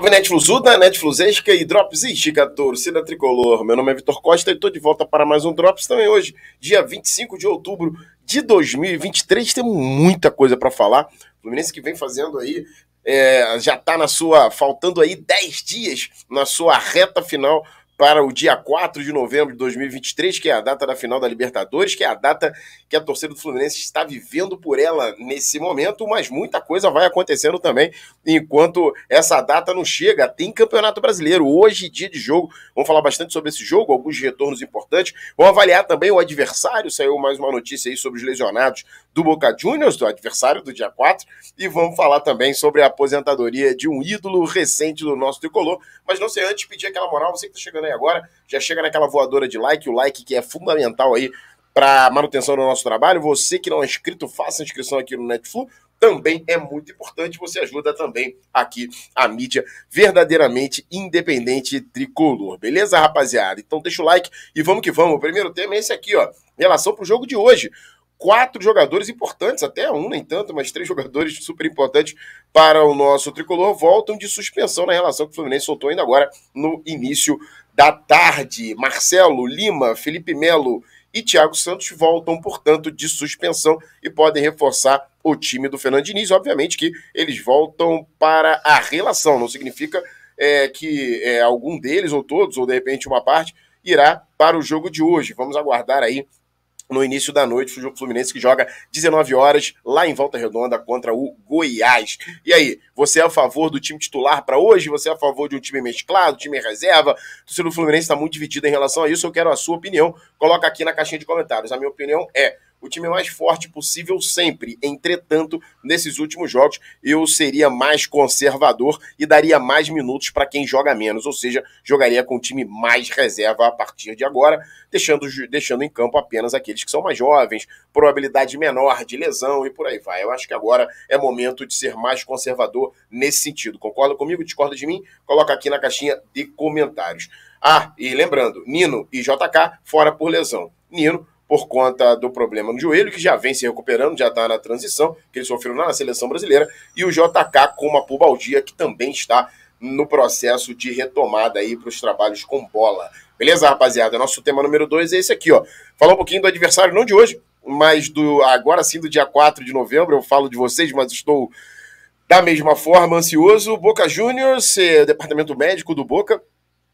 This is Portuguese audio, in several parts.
Salve Netfluzuda, Netfluzesca e Drops e Dropsística, torcida tricolor. Meu nome é Vitor Costa e estou de volta para mais um Drops também hoje, dia 25 de outubro de 2023. Temos muita coisa para falar. O Fluminense que vem fazendo aí, é, já está na sua, faltando aí 10 dias na sua reta final para o dia 4 de novembro de 2023, que é a data da final da Libertadores, que é a data que a torcida do Fluminense está vivendo por ela nesse momento, mas muita coisa vai acontecendo também enquanto essa data não chega. Tem Campeonato Brasileiro hoje, dia de jogo. Vamos falar bastante sobre esse jogo, alguns retornos importantes. Vamos avaliar também o adversário. Saiu mais uma notícia aí sobre os lesionados do Boca Juniors, do adversário do dia 4, e vamos falar também sobre a aposentadoria de um ídolo recente do nosso tricolor. Mas não sei antes pedir aquela moral, você que está chegando agora. Já chega naquela voadora de like, o like que é fundamental aí para manutenção do nosso trabalho. Você que não é inscrito, faça inscrição aqui no Netflu. Também é muito importante, você ajuda também aqui a mídia verdadeiramente independente tricolor. Beleza, rapaziada? Então deixa o like e vamos que vamos. O primeiro tema é esse aqui, ó. Em relação pro jogo de hoje quatro jogadores importantes, até um nem tanto, mas três jogadores super importantes para o nosso tricolor, voltam de suspensão na relação que o Fluminense soltou ainda agora no início da tarde. Marcelo, Lima, Felipe Melo e Thiago Santos voltam, portanto, de suspensão e podem reforçar o time do Fernando Diniz. Obviamente que eles voltam para a relação, não significa é, que é, algum deles, ou todos, ou de repente uma parte, irá para o jogo de hoje. Vamos aguardar aí no início da noite, o Fluminense que joga 19 horas lá em Volta Redonda contra o Goiás. E aí, você é a favor do time titular para hoje? Você é a favor de um time mesclado, time reserva? O torcedor Fluminense está muito dividido em relação a isso. Eu quero a sua opinião. Coloca aqui na caixinha de comentários. A minha opinião é o time mais forte possível sempre. Entretanto, nesses últimos jogos, eu seria mais conservador e daria mais minutos para quem joga menos, ou seja, jogaria com o time mais reserva a partir de agora, deixando, deixando em campo apenas aqueles que são mais jovens, probabilidade menor de lesão e por aí vai. Eu acho que agora é momento de ser mais conservador nesse sentido. Concorda comigo? Discorda de mim? Coloca aqui na caixinha de comentários. Ah, e lembrando, Nino e JK fora por lesão. Nino por conta do problema no joelho, que já vem se recuperando, já está na transição, que ele sofreu na seleção brasileira, e o JK com uma pubaldia, que também está no processo de retomada aí para os trabalhos com bola. Beleza, rapaziada? Nosso tema número 2 é esse aqui, ó. Falar um pouquinho do adversário, não de hoje, mas do agora sim do dia 4 de novembro. Eu falo de vocês, mas estou da mesma forma ansioso. Boca Juniors, eh, departamento médico do Boca,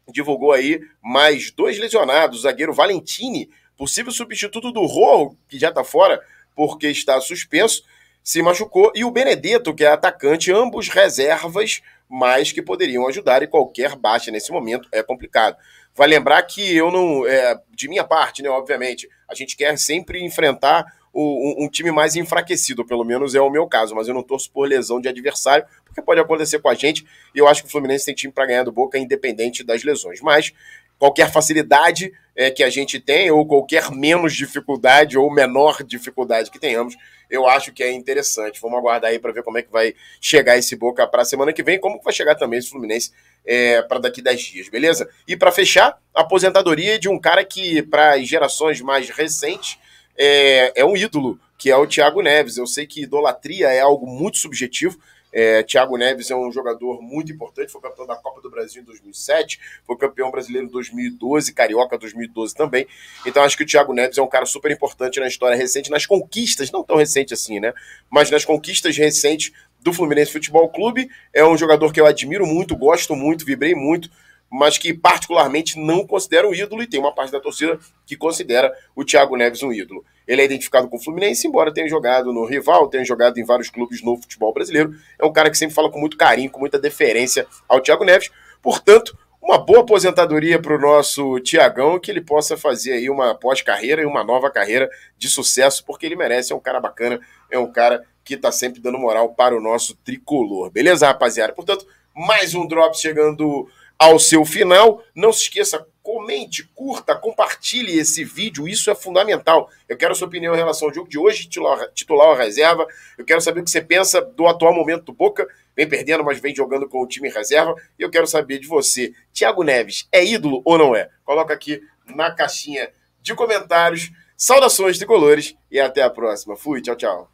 divulgou aí mais dois lesionados. O zagueiro Valentini possível substituto do Rojo, que já está fora porque está suspenso, se machucou, e o Benedetto, que é atacante, ambos reservas, mas que poderiam ajudar, e qualquer baixa nesse momento é complicado. Vai lembrar que eu não, é, de minha parte, né, obviamente, a gente quer sempre enfrentar o, um, um, time mais enfraquecido, pelo menos é o meu caso, mas eu não torço por lesão de adversário, porque pode acontecer com a gente, e eu acho que o Fluminense tem time para ganhar do Boca, independente das lesões. Mas qualquer facilidade é, que a gente tem, ou qualquer menos dificuldade, ou menor dificuldade que tenhamos, eu acho que é interessante. Vamos aguardar aí para ver como é que vai chegar esse Boca para a semana que vem, como que vai chegar também esse Fluminense é, para daqui 10 dias, beleza? E para fechar, aposentadoria de um cara que, para as gerações mais recentes, é, é um ídolo, que é o Thiago Neves. Eu sei que idolatria é algo muito subjetivo, é, Thiago Neves é um jogador muito importante, foi campeão da Copa do Brasil em 2007, foi campeão brasileiro em 2012, carioca 2012 também. Então acho que o Thiago Neves é um cara super importante na história recente, nas conquistas, não tão recente assim, né? Mas nas conquistas recentes do Fluminense Futebol Clube. É um jogador que eu admiro muito, gosto muito, vibrei muito, mas que particularmente não considero um ídolo e tem uma parte da torcida que considera o Thiago Neves um ídolo. Ele é identificado com o Fluminense, embora tenha jogado no rival, tenha jogado em vários clubes no futebol brasileiro. É um cara que sempre fala com muito carinho, com muita deferência ao Thiago Neves. Portanto, uma boa aposentadoria para o nosso Tiagão, que ele possa fazer aí uma pós-carreira e uma nova carreira de sucesso, porque ele merece, é um cara bacana, é um cara que está sempre dando moral para o nosso tricolor. Beleza, rapaziada? Portanto, mais um drop chegando ao seu final. Não se esqueça, comente, curta, compartilhe esse vídeo, isso é fundamental. Eu quero sua opinião em relação ao jogo de hoje, titular, ou reserva. Eu quero saber o que você pensa do atual momento do Boca. Vem perdendo, mas vem jogando com o time reserva. E eu quero saber de você, Thiago Neves, é ídolo ou não é? Coloca aqui na caixinha de comentários. Saudações de colores e até a próxima. Fui, tchau, tchau.